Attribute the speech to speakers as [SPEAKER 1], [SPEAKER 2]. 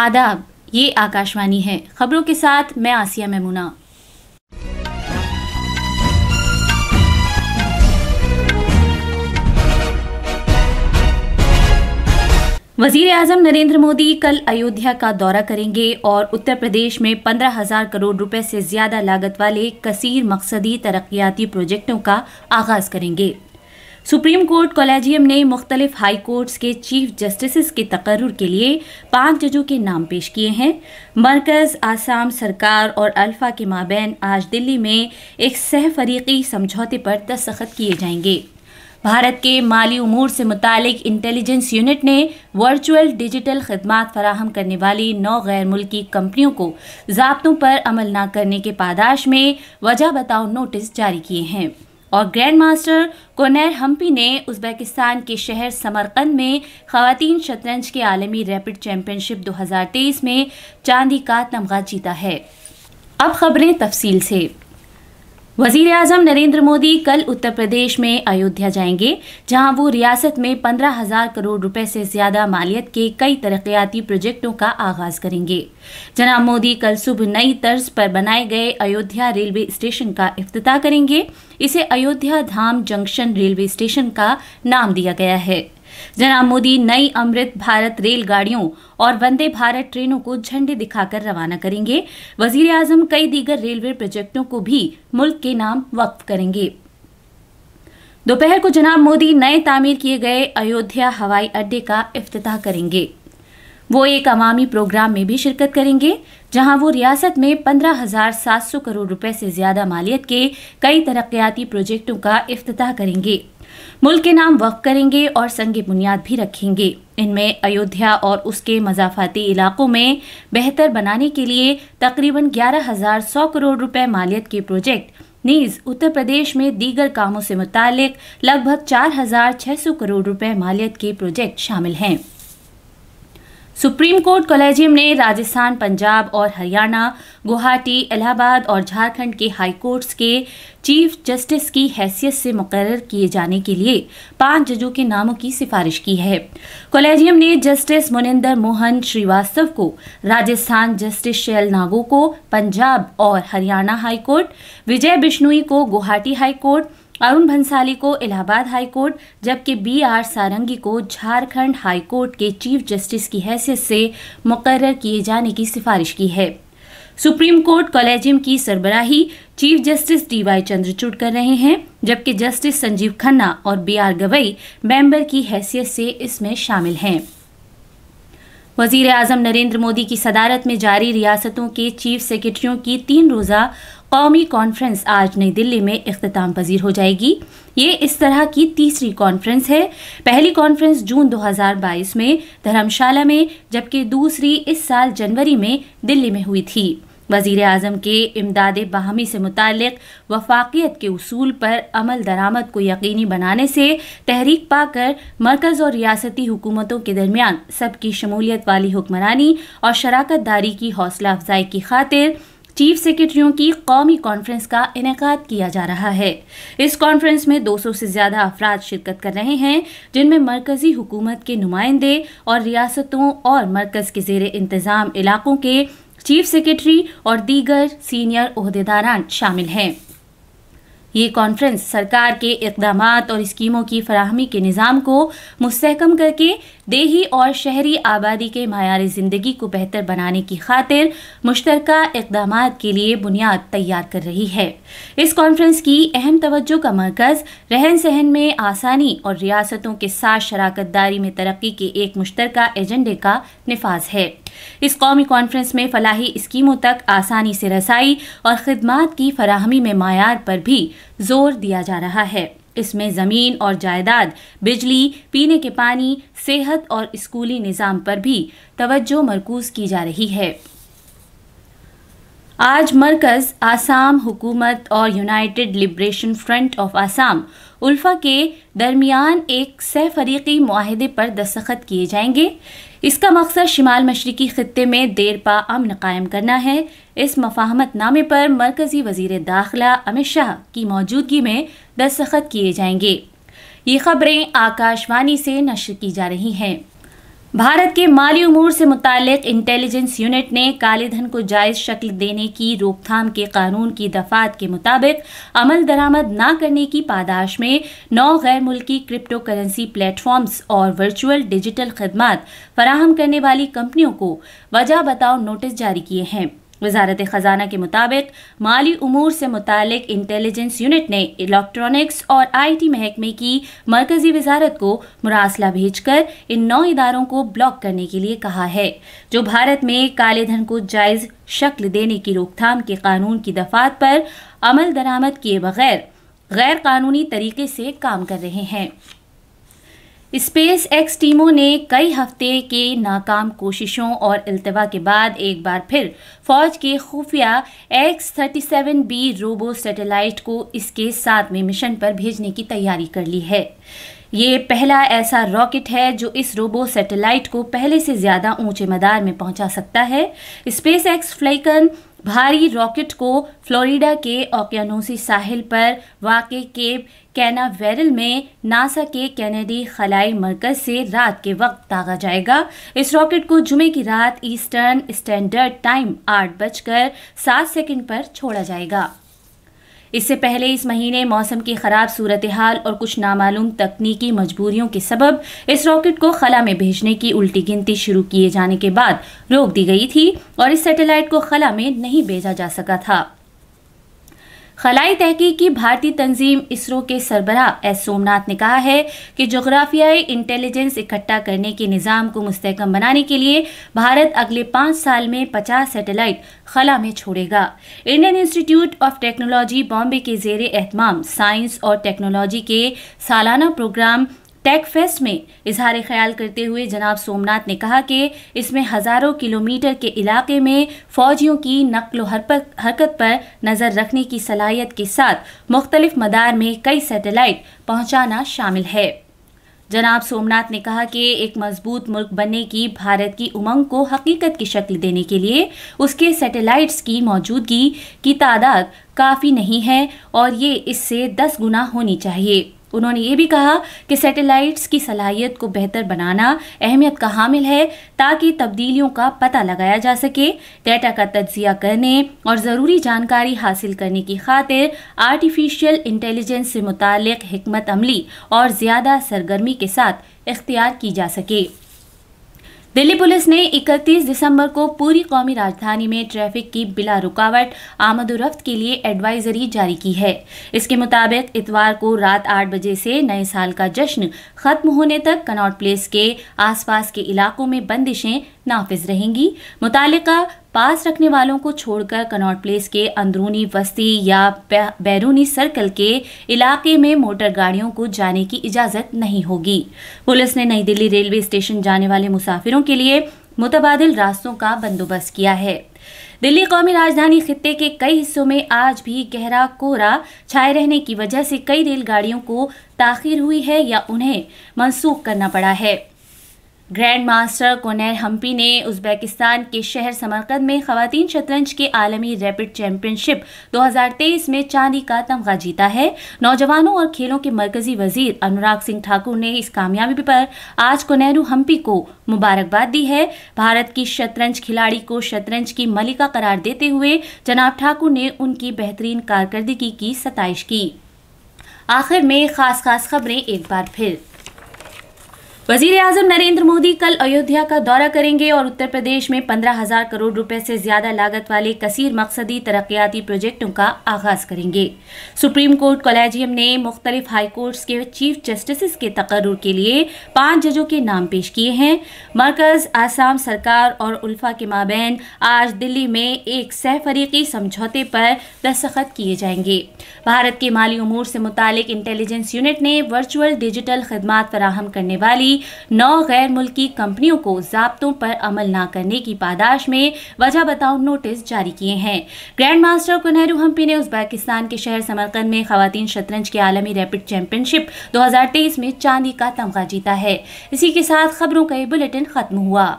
[SPEAKER 1] आदाब ये आकाशवाणी है खबरों के साथ मैं आसिया मेमुना वजीर अजम नरेंद्र मोदी कल अयोध्या का दौरा करेंगे और उत्तर प्रदेश में पंद्रह हजार करोड़ रुपए से ज्यादा लागत वाले कसीर मकसदी तरक्याती प्रोजेक्टों का आगाज करेंगे सुप्रीम कोर्ट कॉलेजियम ने मुख्तलिफ हाई कोर्ट्स के चीफ जस्टिस के तकर्र के लिए पाँच जजों के नाम पेश किए हैं मरकज़ आसाम सरकार और अल्फा के माबेन आज दिल्ली में एक सह फरीकी समझौते पर दस्तखत किए जाएंगे भारत के माली उमूर से मुतालिक इंटेलिजेंस यूनिट ने वर्चुअल डिजिटल खदमात फराहम करने वाली नौ गैर मुल्की कंपनियों को जबतों पर अमल न करने के पादाश में वजह बताओ नोटिस जारी किए हैं और ग्रैंड मास्टर कोनेर हम्पी ने उज़्बेकिस्तान के शहर समरकंद में खातन शतरंज के आलमी रैपिड चैम्पियनशिप 2023 में चांदी का तमगा जीता है अब खबरें तफसील से वजीर अजम नरेंद्र मोदी कल उत्तर प्रदेश में अयोध्या जाएंगे जहां वो रियासत में पंद्रह हजार करोड़ रुपए से ज्यादा मालियत के कई तरक्याती प्रोजेक्टों का आगाज करेंगे जनाब मोदी कल सुबह नई तर्ज पर बनाए गए अयोध्या रेलवे स्टेशन का अफ्ताह करेंगे इसे Ayodhya Dham junction railway station का नाम दिया गया है जनाब मोदी नई अमृत भारत रेलगाड़ियों और वंदे भारत ट्रेनों को झंडे दिखाकर रवाना करेंगे वजीर आजम कई दीगर रेलवे प्रोजेक्टों को भी मुल्क के नाम वक्फ करेंगे दोपहर को जनाब मोदी नए तामीर किए गए अयोध्या हवाई अड्डे का अफ्ताह करेंगे वो एक अवामी प्रोग्राम में भी शिरकत करेंगे जहां वो रियासत में पंद्रह हजार सात सौ करोड़ रुपए से ज्यादा मालियत के कई तरक्याती प्रोजेक्टों का अफ्ताह करेंगे मुल्क के नाम वक्फ करेंगे और संग बुनियाद भी रखेंगे इनमें अयोध्या और उसके मजाफाती इलाकों में बेहतर बनाने के लिए तकरीबन ग्यारह हजार सौ करोड़ रुपए मालियत के प्रोजेक्ट नीज उत्तर प्रदेश में दीगर कामों से मुतालिक लगभग चार हजार छह सौ करोड़ रुपए मालियत के प्रोजेक्ट शामिल हैं सुप्रीम कोर्ट कॉलेजियम ने राजस्थान पंजाब और हरियाणा गुवाहाटी इलाहाबाद और झारखंड के हाई कोर्ट्स के चीफ जस्टिस की हैसियत से मुकर किए जाने के लिए पांच जजों के नामों की सिफारिश की है कॉलेजियम ने जस्टिस मुनिंदर मोहन श्रीवास्तव को राजस्थान जस्टिस शैल नागो को पंजाब और हरियाणा हाईकोर्ट विजय बिश्नोई को गुवाहाटी हाई कोर्ट अरुण भंसाली को इलाहाबाद हाईकोर्ट जबकि बी आर सारंगी को झारखंड हाईकोर्ट के चीफ जस्टिस की हैसियत से मुकर किए जाने की सिफारिश की है सुप्रीम कोर्ट कॉलेजियम की सरबराही chief justice D Y Chandrachud कर रहे हैं जबकि जस्टिस संजीव खन्ना और बी आर गवई मेंबर की हैसियत से इसमें शामिल हैं वजीर आजम नरेंद्र मोदी की सदारत में जारी रियासतों के चीफ सेक्रेटरियों की तीन रोज़ा कौमी कॉन्फ्रेंस आज नई दिल्ली में अख्ताम पजीर हो जाएगी ये इस तरह की तीसरी कॉन्फ्रेंस है पहली कॉन्फ्रेंस जून 2022 में धर्मशाला में जबकि दूसरी इस साल जनवरी में दिल्ली में हुई थी वजीर अजम के इमदाद बाहमी से मुतक वफाकियत के असूल पर अमल दरामद को यकीनी बनाने से तहरीक पाकर मरकज़ और रियासती हुकूमतों के दरमियान सबकी शमूलियत वाली हुक्मरानी और शराकत दारी की हौसला अफजाई की खातिर चीफ सेक्रेटरियों की कौमी कॉन्फ्रेंस का इनका किया जा रहा है इस कॉन्फ्रेंस में 200 से ज़्यादा अफराद शिरकत कर रहे हैं जिनमें मरकज़ी हुकूमत के नुमाइंदे और रियासतों और मरकज़ के जेर इंतज़ाम इलाकों के चीफ सेक्रेटरी और दीगर सीनियर अहदेदारान शामिल हैं ये कॉन्फ्रेंस सरकार के इकदाम और स्कीमों की फराहमी के निज़ाम को मुस्तकम करके देही और शहरी आबादी के मयारी ज़िंदगी को बेहतर बनाने की खातिर मुश्तर इकदाम के लिए बुनियाद तैयार कर रही है इस कॉन्फ्रेंस की अहम तवज्जो का मरकज़ रहन सहन में आसानी और रियासतों के साथ शराकत दारी में तरक्की के एक मुश्तर एजेंडे का नफाज है इस कौमी कॉन्फ्रेंस में फलाही स्कीमों तक आसानी से रसाई और खदमात की फराहमी में मैार पर भी जोर दिया जा रहा है इसमें ज़मीन और जायदाद बिजली पीने के पानी सेहत और स्कूली निज़ाम पर भी तवज्जो मरकूज की जा रही है आज मरकज़ आसाम हुकूमत और United Liberation Front of Assam ULFA के दरमियान एक सह फरीकी माहदे पर दस्तखत किए जाएंगे इसका मकसद शिमाल मशरकी ख़त्े में देरपा अमन कायम करना है इस मफाहमत नामे पर मरकज़ी वजीर दाखिला अमित शाह की मौजूदगी में दस्तखत किए जाएंगे ये खबरें आकाशवाणी से नशर की जा रही हैं भारत के माली उमूर से मुतक इंटेलिजेंस यूनिट ने काले धन को जायज़ शक्ल देने की रोकथाम के कानून की दफात के मुताबिक अमल दरामद न करने की पादाश में नौ गैर मुल्की क्रिप्टो करेंसी प्लेटफॉर्म्स और वर्चुअल डिजिटल खदमात फराहम करने वाली कंपनियों को वजह बताओ नोटिस जारी किए हैं वजारत ख़जाना के मुताबिक माली अमूर से मुतल इंटेलिजेंस यूनिट ने इलेक्ट्रॉनिक्स और आई टी महकमे की मरकजी वजारत को मुरासला भेज कर इन नौ इदारों को ब्लॉक करने के लिए कहा है जो भारत में काले धन को जायज़ शक्ल देने की रोकथाम के कानून की दफात पर अमल दरामद किए बगैर गैर कानूनी तरीके से काम कर रहे हैं स्पेस एक्स टीमों ने कई हफ्ते के नाकाम कोशिशों और अल्तवा के बाद एक बार फिर फौज के खुफिया X thirty seven B robo satellite को इसके सातवें मिशन पर भेजने की तैयारी कर ली है ये पहला ऐसा रॉकेट है जो इस रोबो सैटेलाइट को पहले से ज़्यादा ऊंचे मदार में पहुंचा सकता है स्पेस एक्स फ्लाइकन भारी रॉकेट को फ्लोरिडा के ओकियानोसी साहिल पर वाक़ केप कैनावेरल में नासा के कैनेडी खलाई मरकज से रात के वक्त दागा जाएगा इस रॉकेट को जुमे की रात ईस्टर्न स्टैंडर्ड टाइम आठ बजकर सात सेकंड पर छोड़ा जाएगा इससे पहले इस महीने मौसम की खराब सूरत हाल और कुछ नामालूम तकनीकी मजबूरियों के सबब इस रॉकेट को खला में भेजने की उल्टी गिनती शुरू किए जाने के बाद रोक दी गई थी और इस सैटेलाइट को खला में नहीं भेजा जा सका था खलाई तहकीक की भारतीय तंजीम इसरो के सरबराह एस सोमनाथ ने कहा है कि जोग्राफियाई इंटेलिजेंस इकट्ठा करने के निज़ाम को मुस्तकम बनाने के लिए भारत अगले पाँच साल में पचास सेटेलाइट खला में छोड़ेगा Indian Institute of Technology Bombay के जेर एहतमाम साइंस और टेक्नोलॉजी के सालाना प्रोग्राम टेक फेस्ट में इजहार ख्याल करते हुए जनाब सोमनाथ ने कहा कि इसमें हज़ारों किलोमीटर के इलाके में फ़ौजियों की नकल हरकत पर नज़र रखने की सलाहियत के साथ मुख्तलिफ मदार में कई सैटेलाइट पहुँचाना शामिल है जनाब सोमनाथ ने कहा कि एक मजबूत मुल्क बनने की भारत की उमंग को हकीकत की शक्ल देने के लिए उसके सैटेलाइट्स की मौजूदगी की तादाद काफ़ी नहीं है और ये इससे दस गुना होनी चाहिए उन्होंने ये भी कहा कि सैटेलाइट्स की सलाहियत को बेहतर बनाना अहमियत का हामिल है ताकि तब्दीलियों का पता लगाया जा सके डेटा का तजिया करने और ज़रूरी जानकारी हासिल करने की खातिर आर्टिफिशियल इंटेलिजेंस से मुतल हमत अमली और ज़्यादा सरगर्मी के साथ इख्तियार की जा सके दिल्ली पुलिस ने 31 दिसंबर को पूरी कौमी राजधानी में ट्रैफिक की बिला रुकावट आमदोरफ्त के लिए एडवाइजरी जारी की है इसके मुताबिक इतवार को रात 8 बजे से नए साल का जश्न खत्म होने तक कनॉट प्लेस के आसपास के इलाकों में बंदिशें नाफिज रहेंगी मुतल पास रखने वालों को छोड़कर कनॉट प्लेस के अंदरूनी बस्ती या बैरूनी सर्कल के इलाके में मोटर गाड़ियों को जाने की इजाज़त नहीं होगी पुलिस ने नई दिल्ली रेलवे स्टेशन जाने वाले मुसाफिरों के लिए मुतबादल रास्तों का बंदोबस्त किया है दिल्ली कौमी राजधानी खत्े के कई हिस्सों में आज भी गहरा कोहरा छाए रहने की वजह से कई रेलगाड़ियों को ताखिर हुई है या उन्हें मनसूख करना पड़ा है ग्रैंड मास्टर कोनेर हम्पी ने उज़्बेकिस्तान के शहर समरकंद में ख़वातीन शतरंज के आलमी रैपिड चैंपियनशिप 2023 में चांदी का तमगा जीता है नौजवानों और खेलों के मरकज़ी वजीर अनुराग सिंह ठाकुर ने इस कामयाबी पर आज कोनेरू हम्पी को मुबारकबाद दी है भारत की शतरंज खिलाड़ी को शतरंज की मलिका करार देते हुए जनाब ठाकुर ने उनकी बेहतरीन कारकर्दगी की सताइश की आखिर में ख़ास ख़ास खबरें एक बार फिर वजीर अजम नरेंद्र मोदी कल अयोध्या का दौरा करेंगे और उत्तर प्रदेश में पंद्रह हजार करोड़ रुपए से ज्यादा लागत वाले कसीर मकसदी तरक्याती प्रोजेक्टों का आगाज करेंगे सुप्रीम कोर्ट कॉलेजियम ने मुख्तलिफ हाईकोर्ट्स के चीफ जस्टिस के तकर्र के लिए पांच जजों के नाम पेश किए हैं मरकज आसाम सरकार और उल्फा के माबेन आज दिल्ली में एक सह फरीकी समझौते पर दस्तखत किए जाएंगे भारत के माली उमूर से मुतालिक इंटेलिजेंस यूनिट ने वर्चुअल डिजिटल खदमात फराहम करने वाली की नौ गैर मुल्की कंपनियों को जब्तों पर अमल न करने की पादाश में वजह बताओ नोटिस जारी किए हैं ग्रैंड मास्टर कुनहरू हम्पी ने उजबेकिस्तान के शहर समरकंद में खातन शतरंज के आलमी रैपिड चैंपियनशिप दो में चांदी का तमगा जीता है इसी के साथ खबरों का ये बुलेटिन खत्म हुआ